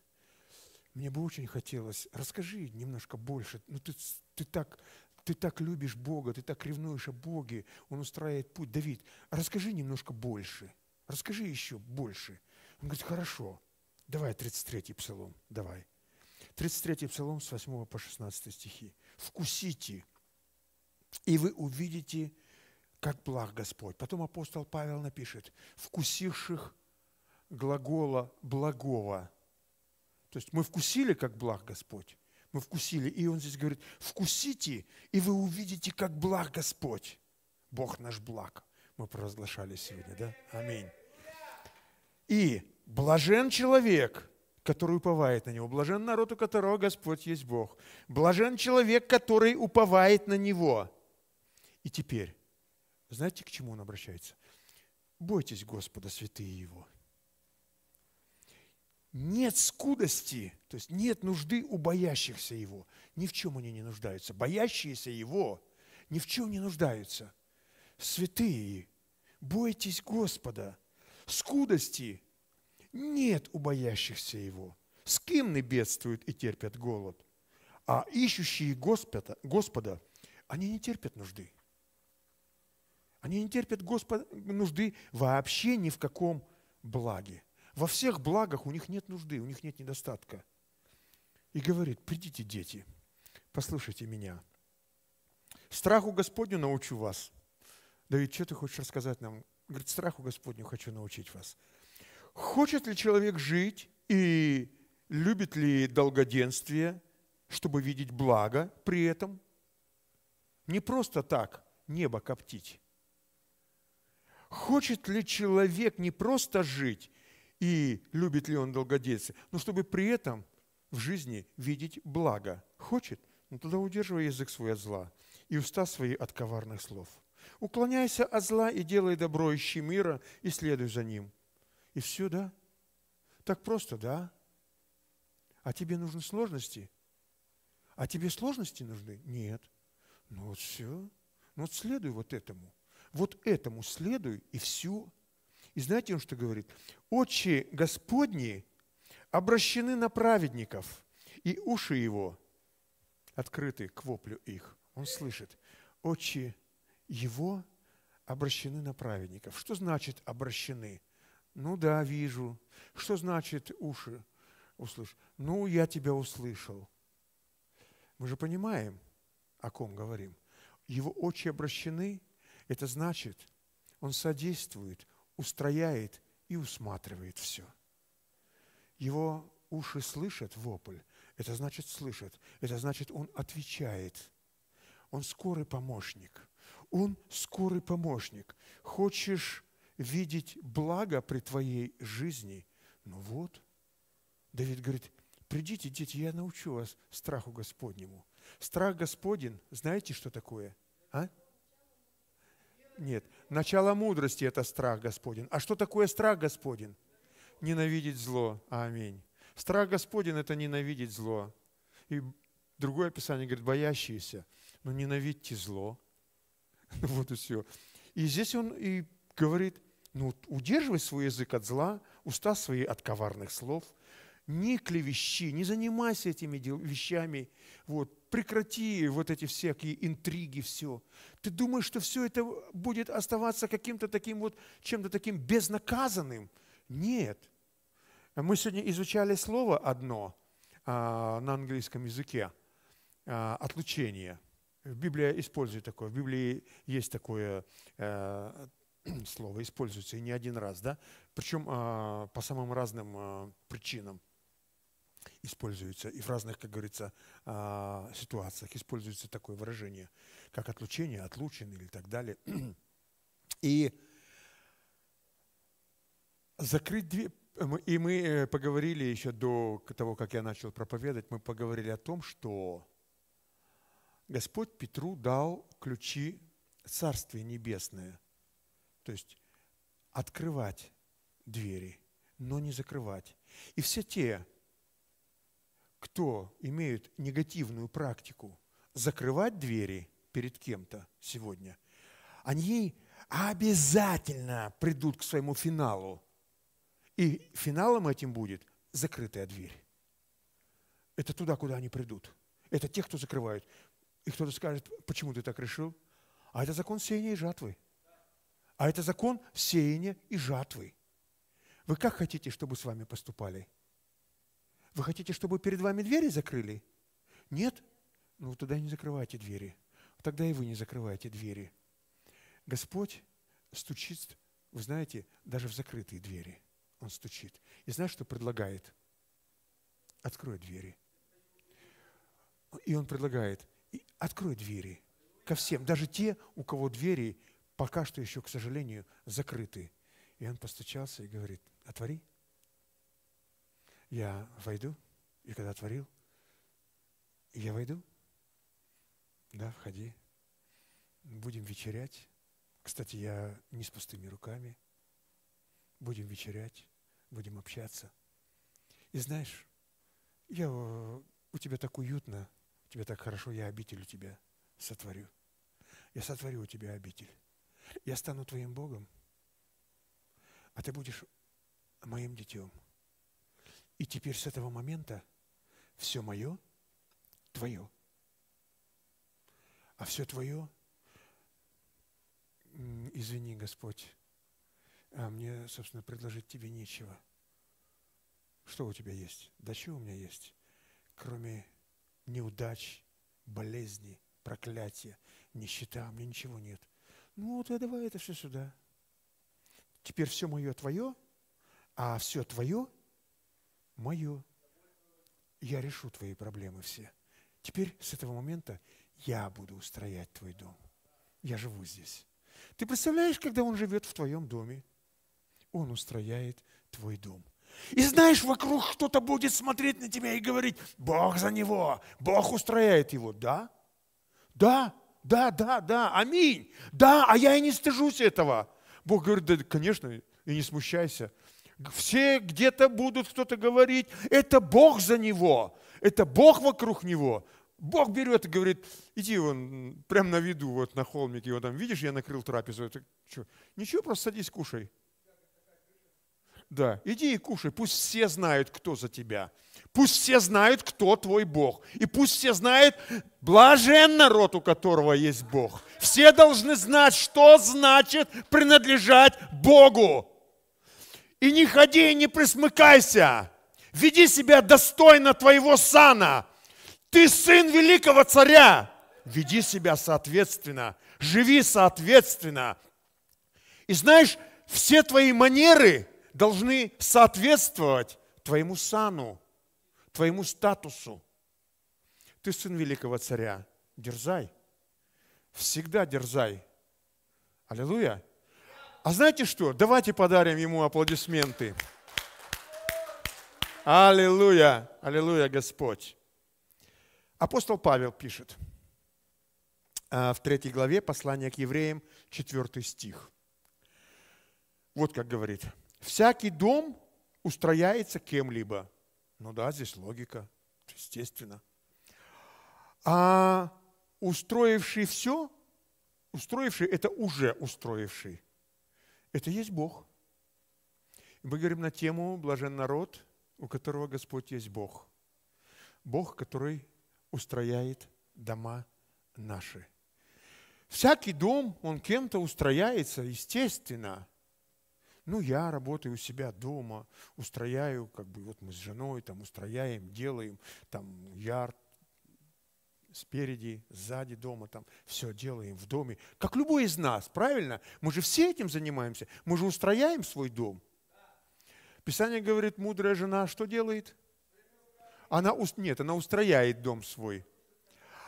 B: мне бы очень хотелось, расскажи немножко больше. Ну, ты, ты, так, ты так любишь Бога, ты так ревнуешь о Боге, Он устраивает путь. Давид, расскажи немножко больше, расскажи еще больше. Он говорит, хорошо. Давай 33-й псалом, давай. 33-й псалом с 8 по 16 стихи. «Вкусите, и вы увидите, как благ Господь». Потом апостол Павел напишет «вкусивших глагола благого». То есть мы вкусили, как благ Господь. Мы вкусили. И он здесь говорит «вкусите, и вы увидите, как благ Господь». Бог наш благ. Мы провозглашали сегодня, да? Аминь. И Блажен человек, который уповает на Него. Блажен народ, у которого Господь есть Бог. Блажен человек, который уповает на Него. И теперь, знаете, к чему он обращается? Бойтесь Господа, святые Его. Нет скудости, то есть нет нужды у боящихся Его. Ни в чем они не нуждаются. Боящиеся Его ни в чем не нуждаются. Святые, бойтесь Господа. Скудости – нет у боящихся Его. С кем бедствуют и терпят голод? А ищущие Господа, Господа они не терпят нужды. Они не терпят Господа, нужды вообще ни в каком благе. Во всех благах у них нет нужды, у них нет недостатка. И говорит, придите, дети, послушайте меня. Страху Господню научу вас. Давид, что ты хочешь рассказать нам? Говорит, страху Господню хочу научить вас. Хочет ли человек жить и любит ли долгоденствие, чтобы видеть благо при этом? Не просто так небо коптить. Хочет ли человек не просто жить, и любит ли он долгоденствие, но чтобы при этом в жизни видеть благо. Хочет? Ну тогда удерживай язык свой от зла и уста свои от коварных слов. Уклоняйся от зла и делай добро, ищи мира и следуй за ним – и все, да? Так просто, да? А тебе нужны сложности? А тебе сложности нужны? Нет. Ну вот все. Ну вот следуй вот этому. Вот этому следуй, и все. И знаете, он что говорит? «Очи Господни обращены на праведников, и уши его открыты к воплю их». Он слышит. «Очи его обращены на праведников». Что значит «обращены»? Ну да, вижу. Что значит уши услышь? Ну, я тебя услышал. Мы же понимаем, о ком говорим. Его очи обращены, это значит, он содействует, устрояет и усматривает все. Его уши слышат вопль, это значит слышат, это значит он отвечает. Он скорый помощник. Он скорый помощник. Хочешь видеть благо при твоей жизни. Ну вот, Давид говорит, придите, дети, я научу вас страху Господнему. Страх Господень, знаете, что такое? А? Нет, начало мудрости – это страх Господень. А что такое страх Господень? Ненавидеть зло. Аминь. Страх Господень – это ненавидеть зло. И другое Писание говорит, боящиеся. Но «Ну, ненавидьте зло. Вот и все. И здесь он и говорит, ну, удерживай свой язык от зла, уста свои от коварных слов, не клевещи, не занимайся этими вещами, вот, прекрати вот эти всякие интриги, все. Ты думаешь, что все это будет оставаться каким-то таким вот, чем-то таким безнаказанным? Нет. Мы сегодня изучали слово одно а, на английском языке а, – отлучение. Библии использует такое. В Библии есть такое, а, слово используется и не один раз, да? Причем а, по самым разным а, причинам используется и в разных, как говорится, а, ситуациях используется такое выражение, как отлучение, отлучен или так далее. И закрыть две, и мы э, поговорили еще до того, как я начал проповедовать, мы поговорили о том, что Господь Петру дал ключи царствия Небесное. То есть открывать двери, но не закрывать. И все те, кто имеют негативную практику закрывать двери перед кем-то сегодня, они обязательно придут к своему финалу. И финалом этим будет закрытая дверь. Это туда, куда они придут. Это те, кто закрывают. И кто-то скажет, почему ты так решил? А это закон сеяния и жатвы. А это закон сеяния и жатвы. Вы как хотите, чтобы с вами поступали? Вы хотите, чтобы перед вами двери закрыли? Нет? Ну, тогда не закрывайте двери. Тогда и вы не закрываете двери. Господь стучит, вы знаете, даже в закрытые двери. Он стучит. И знаешь, что предлагает? Открой двери. И он предлагает, открой двери ко всем, даже те, у кого двери пока что еще, к сожалению, закрыты. И он постучался и говорит, отвори. Я войду. И когда отворил, я войду. Да, входи. Будем вечерять. Кстати, я не с пустыми руками. Будем вечерять, будем общаться. И знаешь, я э, у тебя так уютно, у тебя так хорошо, я обитель у тебя сотворю. Я сотворю у тебя обитель я стану твоим Богом, а ты будешь моим детем. И теперь с этого момента все мое – твое. А все твое, извини, Господь, а мне, собственно, предложить тебе нечего. Что у тебя есть? Да что у меня есть? Кроме неудач, болезни, проклятия, нищета, у меня ничего нет. Ну вот, я давай это все сюда. Теперь все мое твое, а все твое мое. Я решу твои проблемы все. Теперь с этого момента я буду устроять твой дом. Я живу здесь. Ты представляешь, когда он живет в твоем доме? Он устрояет твой дом. И знаешь, вокруг кто-то будет смотреть на тебя и говорить, Бог за него, Бог устрояет его. Да? Да, да, да, да, аминь. Да, а я и не стыжусь этого. Бог говорит, да, конечно, и не смущайся. Все где-то будут кто-то говорить, это Бог за него, это Бог вокруг него. Бог берет и говорит, иди вон, прям на виду, вот на холмике, его там, видишь, я накрыл трапезу. Это что? Ничего, просто садись, кушай. Да, иди и кушай, пусть все знают, кто за тебя. Пусть все знают, кто твой Бог. И пусть все знают, блажен народ, у которого есть Бог. Все должны знать, что значит принадлежать Богу. И не ходи и не присмыкайся. Веди себя достойно твоего сана. Ты сын великого царя. Веди себя соответственно. Живи соответственно. И знаешь, все твои манеры должны соответствовать твоему сану твоему статусу. Ты сын великого царя. Дерзай. Всегда дерзай. Аллилуйя. А знаете что? Давайте подарим ему аплодисменты. Аллилуйя. Аллилуйя, Господь. Апостол Павел пишет а, в третьей главе послания к евреям, 4 стих. Вот как говорит. «Всякий дом устрояется кем-либо, ну да, здесь логика, естественно. А устроивший все, устроивший – это уже устроивший. Это есть Бог. Мы говорим на тему «Блажен народ, у которого Господь есть Бог». Бог, который устрояет дома наши. Всякий дом, он кем-то устрояется, естественно – ну, я работаю у себя дома, устрояю, как бы вот мы с женой там устрояем, делаем, там ярд спереди, сзади дома, там все делаем в доме. Как любой из нас, правильно? Мы же все этим занимаемся, мы же устрояем свой дом. Писание говорит, мудрая жена что делает? Она, нет, она устрояет дом свой.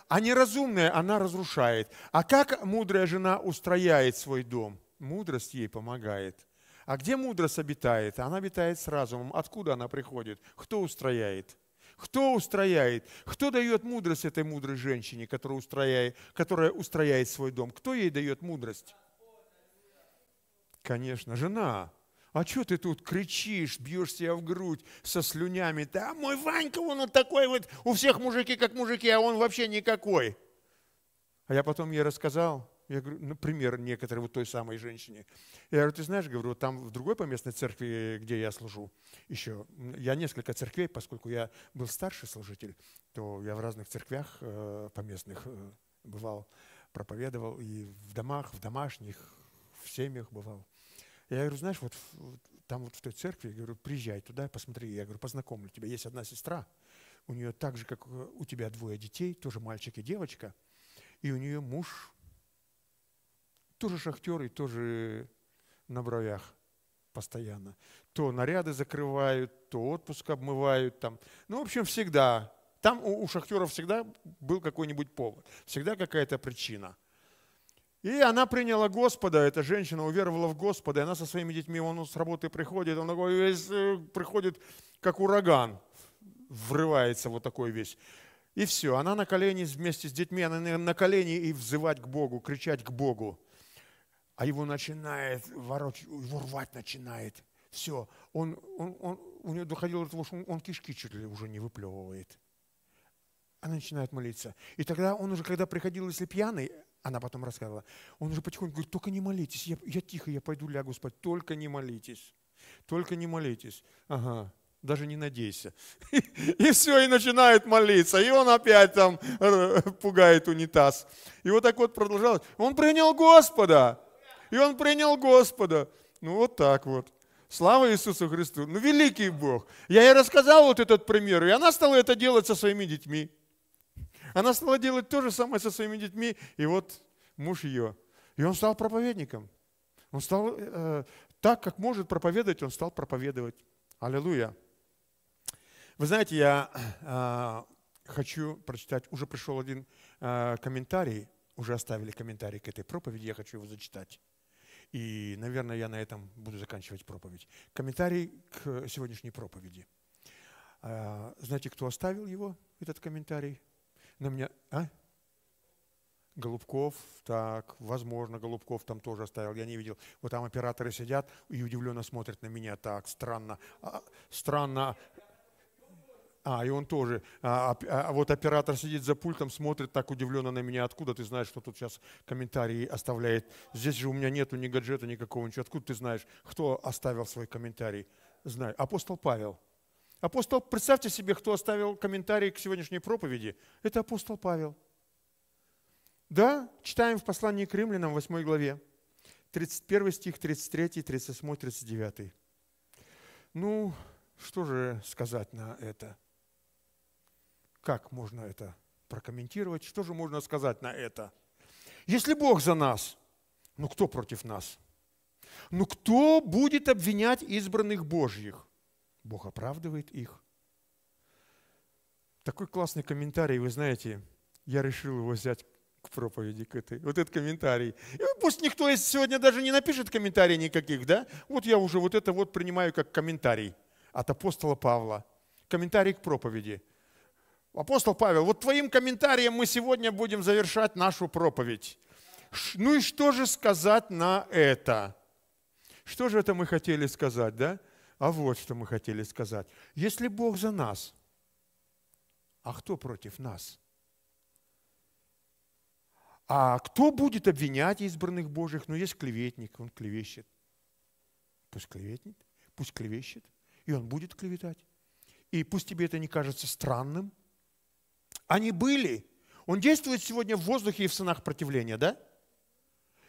B: А неразумная она разрушает. А как мудрая жена устрояет свой дом? Мудрость ей помогает – а где мудрость обитает? Она обитает с разумом. Откуда она приходит? Кто устрояет? Кто устрояет? Кто дает мудрость этой мудрой женщине, которая устрояет, которая устрояет свой дом? Кто ей дает мудрость? Конечно, жена. А что ты тут кричишь, бьешь себя в грудь со слюнями? Да мой Ванька, он вот такой вот, у всех мужики как мужики, а он вообще никакой. А я потом ей рассказал, я говорю, например, ну, некоторой вот той самой женщине. Я говорю, ты знаешь, говорю, там в другой поместной церкви, где я служу еще, я несколько церквей, поскольку я был старший служитель, то я в разных церквях э, поместных э, бывал, проповедовал и в домах, в домашних, в семьях бывал. Я говорю, знаешь, вот там вот в той церкви, я говорю, приезжай туда, посмотри, я говорю, познакомлю тебя. Есть одна сестра, у нее так же, как э, у тебя двое детей, тоже мальчик и девочка, и у нее муж тоже шахтер и тоже на бровях постоянно. То наряды закрывают, то отпуск обмывают. Там. Ну, в общем, всегда. Там у, у шахтеров всегда был какой-нибудь повод, всегда какая-то причина. И она приняла Господа, эта женщина уверовала в Господа, и она со своими детьми, он с работы приходит, он такой весь э, приходит, как ураган, врывается вот такой весь. И все, она на колени вместе с детьми, она на колени и взывать к Богу, кричать к Богу а его начинает ворочать, его рвать начинает. Все, он, он, он, у него доходило до того, что он, он кишки чуть ли уже не выплевывает. Она начинает молиться. И тогда он уже, когда приходил, если пьяный, она потом рассказывала, он уже потихоньку говорит, только не молитесь, я, я тихо, я пойду лягу спать, только не молитесь, только не молитесь. Ага, даже не надейся. И все, и начинает молиться. И он опять там э, пугает унитаз. И вот так вот продолжалось. Он принял Господа и он принял Господа. Ну вот так вот. Слава Иисусу Христу. Ну великий Бог. Я ей рассказал вот этот пример, и она стала это делать со своими детьми. Она стала делать то же самое со своими детьми, и вот муж ее. И он стал проповедником. Он стал э, так, как может проповедовать, он стал проповедовать. Аллилуйя. Вы знаете, я э, хочу прочитать, уже пришел один э, комментарий, уже оставили комментарий к этой проповеди, я хочу его зачитать. И, наверное, я на этом буду заканчивать проповедь. Комментарий к сегодняшней проповеди. А, знаете, кто оставил его, этот комментарий? На меня... А? Голубков, так, возможно, Голубков там тоже оставил, я не видел. Вот там операторы сидят и удивленно смотрят на меня так, странно, а, странно, а, и он тоже. А, а, а, вот оператор сидит за пультом, смотрит так удивленно на меня. Откуда ты знаешь, что тут сейчас комментарии оставляет? Здесь же у меня нету ни гаджета никакого, ничего. Откуда ты знаешь, кто оставил свой комментарий? Знаю. Апостол Павел. Апостол, представьте себе, кто оставил комментарий к сегодняшней проповеди. Это апостол Павел. Да, читаем в послании к римлянам 8 главе. 31 стих, 33, 38, 39. Ну, что же сказать на это? Как можно это прокомментировать? Что же можно сказать на это? Если Бог за нас, ну кто против нас? Ну кто будет обвинять избранных Божьих? Бог оправдывает их. Такой классный комментарий, вы знаете, я решил его взять к проповеди к этой. Вот этот комментарий. И пусть никто сегодня даже не напишет комментарий никаких, да? Вот я уже вот это вот принимаю как комментарий от апостола Павла. Комментарий к проповеди. Апостол Павел, вот твоим комментарием мы сегодня будем завершать нашу проповедь. Ну и что же сказать на это? Что же это мы хотели сказать, да? А вот что мы хотели сказать. Если Бог за нас, а кто против нас? А кто будет обвинять избранных Божьих? Ну, есть клеветник, он клевещет. Пусть клеветнет, пусть клевещет, и он будет клеветать. И пусть тебе это не кажется странным – они были. Он действует сегодня в воздухе и в сынах противления, да?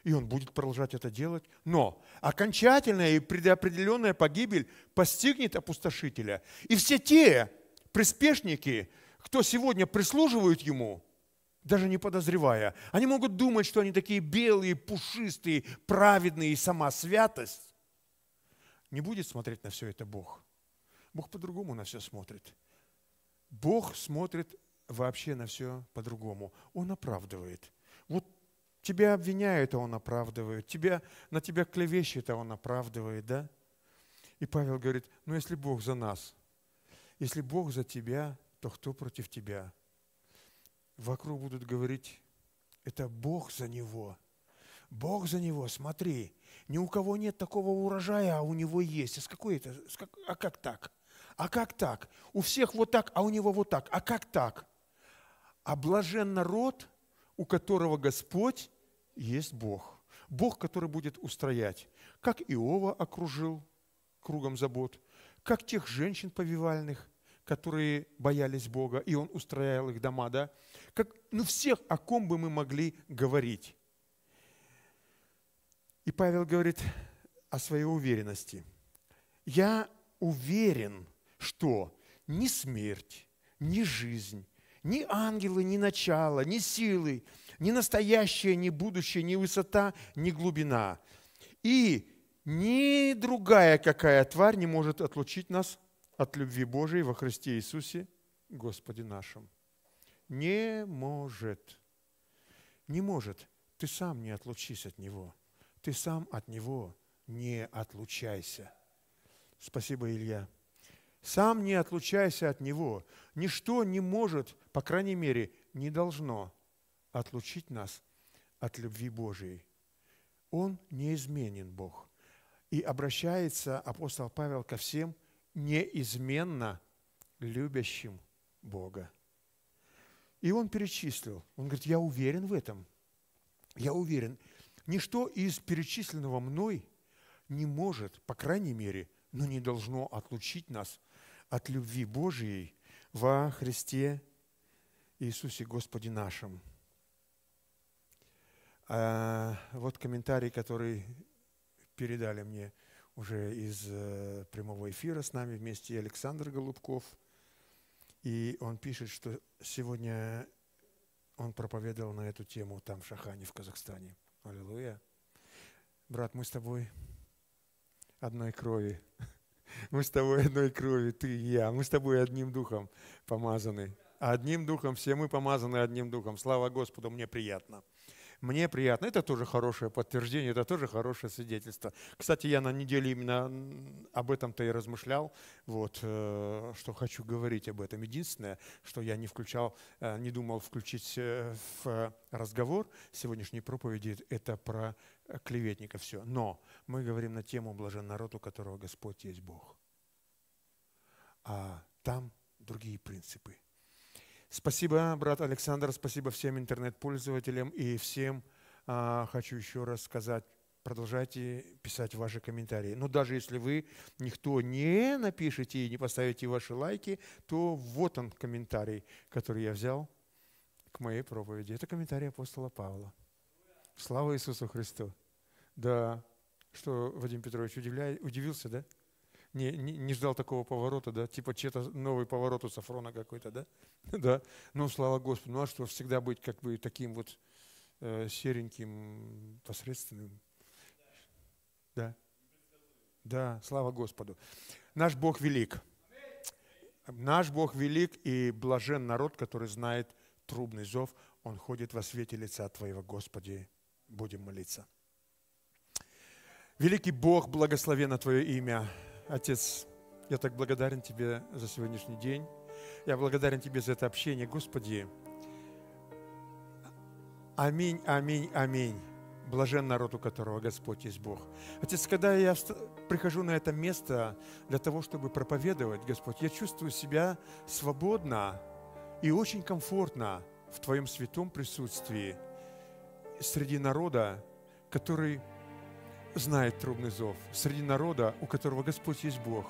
B: И он будет продолжать это делать. Но окончательная и предопределенная погибель постигнет опустошителя. И все те приспешники, кто сегодня прислуживают ему, даже не подозревая, они могут думать, что они такие белые, пушистые, праведные и сама святость. Не будет смотреть на все это Бог. Бог по-другому на все смотрит. Бог смотрит вообще на все по-другому. Он оправдывает. Вот тебя обвиняют, а он оправдывает. Тебя, на тебя клевещет, а он оправдывает, да? И Павел говорит, ну если Бог за нас, если Бог за тебя, то кто против тебя? Вокруг будут говорить, это Бог за него. Бог за него, смотри, ни у кого нет такого урожая, а у него есть. А, с какой это, а как так? А как так? У всех вот так, а у него вот так. А как так? А блажен народ, у которого Господь есть Бог. Бог, который будет устроять, как Иова окружил кругом забот, как тех женщин повивальных, которые боялись Бога, и Он устроял их дома, да? Как, ну, всех, о ком бы мы могли говорить. И Павел говорит о своей уверенности. «Я уверен, что ни смерть, ни жизнь, ни ангелы, ни начало, ни силы, ни настоящее, ни будущее, ни высота, ни глубина. И ни другая какая тварь не может отлучить нас от любви Божией во Христе Иисусе, Господе нашим. Не может. Не может. Ты сам не отлучись от Него. Ты сам от Него не отлучайся. Спасибо, Илья сам не отлучайся от Него. Ничто не может, по крайней мере, не должно отлучить нас от любви Божией. Он неизменен, Бог. И обращается апостол Павел ко всем неизменно любящим Бога. И он перечислил. Он говорит, я уверен в этом. Я уверен. Ничто из перечисленного мной не может, по крайней мере, но не должно отлучить нас от любви Божией во Христе Иисусе Господе нашим. А вот комментарий, который передали мне уже из э, прямого эфира с нами вместе Александр Голубков. И он пишет, что сегодня он проповедовал на эту тему там, в Шахане, в Казахстане. Аллилуйя. Брат, мы с тобой одной крови. Мы с тобой одной крови, ты и я. Мы с тобой одним духом помазаны. Одним духом, все мы помазаны одним духом. Слава Господу, мне приятно. Мне приятно. Это тоже хорошее подтверждение, это тоже хорошее свидетельство. Кстати, я на неделе именно об этом-то и размышлял, вот, э, что хочу говорить об этом. Единственное, что я не включал, э, не думал включить э, в разговор сегодняшней проповеди, это про клеветника, все. Но мы говорим на тему блажен народ, у которого Господь есть Бог. А там другие принципы. Спасибо, брат Александр, спасибо всем интернет-пользователям и всем а, хочу еще раз сказать, продолжайте писать ваши комментарии. Но даже если вы никто не напишите и не поставите ваши лайки, то вот он комментарий, который я взял к моей проповеди. Это комментарий апостола Павла. Слава Иисусу Христу! Да, что Вадим Петрович удивляет, удивился, да? Не, не, не ждал такого поворота, да? Типа чей-то новый поворот у Сафрона какой-то, да? да. Ну, слава Господу. Ну, а что, всегда быть как бы таким вот э, сереньким, посредственным? Да. Да, слава Господу. Наш Бог велик. Наш Бог велик и блажен народ, который знает трубный зов. Он ходит во свете лица Твоего, Господи. Будем молиться. Великий Бог, благослови на Твое имя. Отец, я так благодарен Тебе за сегодняшний день. Я благодарен Тебе за это общение, Господи. Аминь, аминь, аминь. Блажен народ, у которого Господь есть Бог. Отец, когда я прихожу на это место для того, чтобы проповедовать, Господь, я чувствую себя свободно и очень комфортно в Твоем святом присутствии – среди народа, который знает трубный зов, среди народа, у которого Господь есть Бог.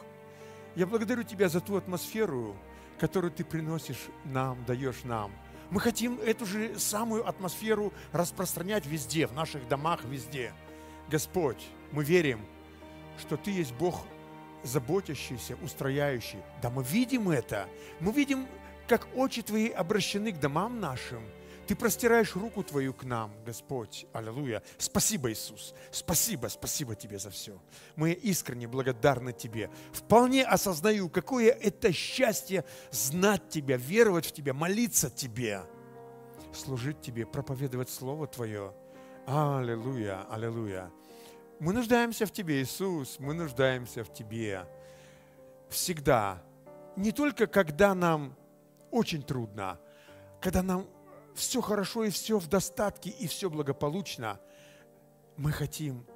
B: Я благодарю Тебя за ту атмосферу, которую Ты приносишь нам, даешь нам. Мы хотим эту же самую атмосферу распространять везде, в наших домах, везде. Господь, мы верим, что Ты есть Бог заботящийся, устрояющий. Да мы видим это. Мы видим, как очи Твои обращены к домам нашим – ты простираешь руку Твою к нам, Господь. Аллилуйя. Спасибо, Иисус. Спасибо, спасибо Тебе за все. Мы искренне благодарны Тебе. Вполне осознаю, какое это счастье знать Тебя, веровать в Тебя, молиться Тебе, служить Тебе, проповедовать Слово Твое. Аллилуйя, аллилуйя. Мы нуждаемся в Тебе, Иисус, мы нуждаемся в Тебе. Всегда. Не только когда нам очень трудно, когда нам все хорошо и все в достатке и все благополучно, мы хотим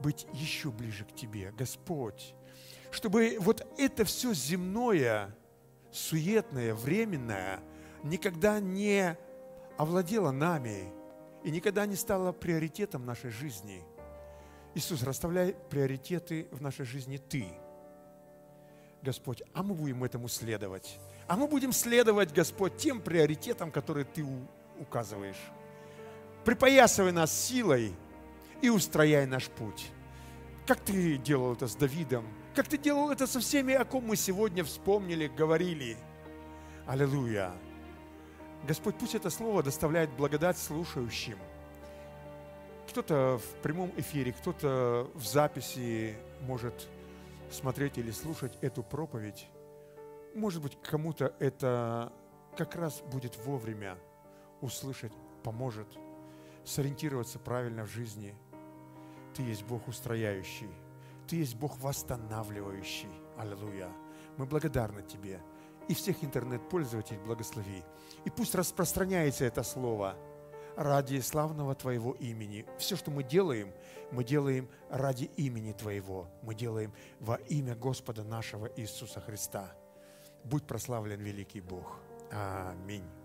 B: быть еще ближе к Тебе, Господь, чтобы вот это все земное, суетное, временное никогда не овладело нами и никогда не стало приоритетом нашей жизни. Иисус, расставляй приоритеты в нашей жизни Ты, Господь, а мы будем этому следовать. А мы будем следовать, Господь, тем приоритетам, которые Ты указываешь. Припоясывай нас силой и устрояй наш путь. Как ты делал это с Давидом, как ты делал это со всеми, о ком мы сегодня вспомнили, говорили. Аллилуйя. Господь, пусть это слово доставляет благодать слушающим. Кто-то в прямом эфире, кто-то в записи может смотреть или слушать эту проповедь. Может быть, кому-то это как раз будет вовремя – услышать поможет сориентироваться правильно в жизни. Ты есть Бог устрояющий. Ты есть Бог восстанавливающий. Аллилуйя. Мы благодарны Тебе. И всех интернет-пользователей благослови. И пусть распространяется это слово ради славного Твоего имени. Все, что мы делаем, мы делаем ради имени Твоего. Мы делаем во имя Господа нашего Иисуса Христа. Будь прославлен великий Бог. Аминь.